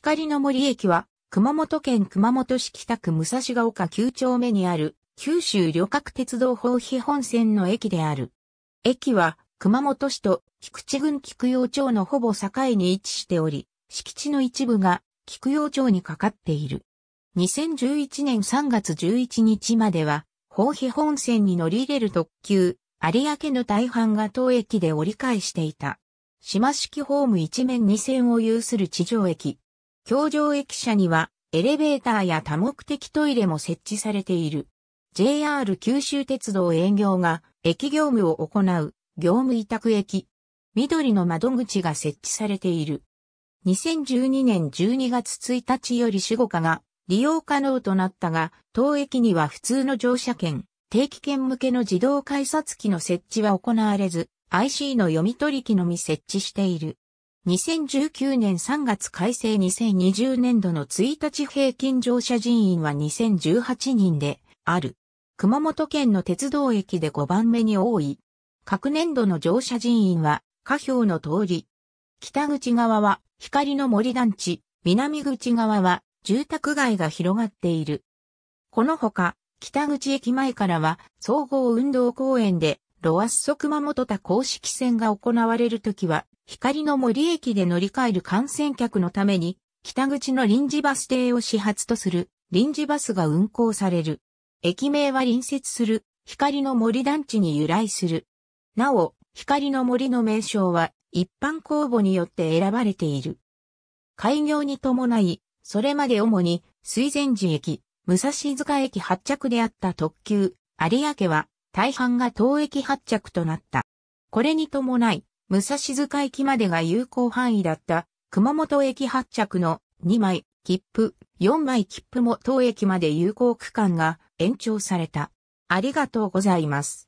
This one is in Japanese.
光の森駅は、熊本県熊本市北区武蔵ヶ丘9丁目にある、九州旅客鉄道法費本線の駅である。駅は、熊本市と菊池郡菊陽町のほぼ境に位置しており、敷地の一部が菊陽町にかかっている。2011年3月11日までは、宝庇本線に乗り入れる特急、有明の大半が当駅で折り返していた。島式ホーム一面二線を有する地上駅、橋上駅舎にはエレベーターや多目的トイレも設置されている。JR 九州鉄道営業が駅業務を行う業務委託駅。緑の窓口が設置されている。2012年12月1日より守護課が利用可能となったが、当駅には普通の乗車券、定期券向けの自動改札機の設置は行われず、IC の読み取り機のみ設置している。2019年3月改正2020年度の1日平均乗車人員は2018人である。熊本県の鉄道駅で5番目に多い。各年度の乗車人員は、下表の通り。北口側は光の森団地、南口側は住宅街が広がっている。このほか、北口駅前からは総合運動公園でロアッソ熊本田公式戦が行われるときは光の森駅で乗り換える観戦客のために、北口の臨時バス停を始発とする臨時バスが運行される。駅名は隣接する光の森団地に由来する。なお、光の森の名称は一般公募によって選ばれている。開業に伴い、それまで主に水前寺駅、武蔵塚駅発着であった特急、有明は大半が当駅発着となった。これに伴い、武蔵塚駅までが有効範囲だった熊本駅発着の2枚切符、4枚切符も当駅まで有効区間が延長された。ありがとうございます。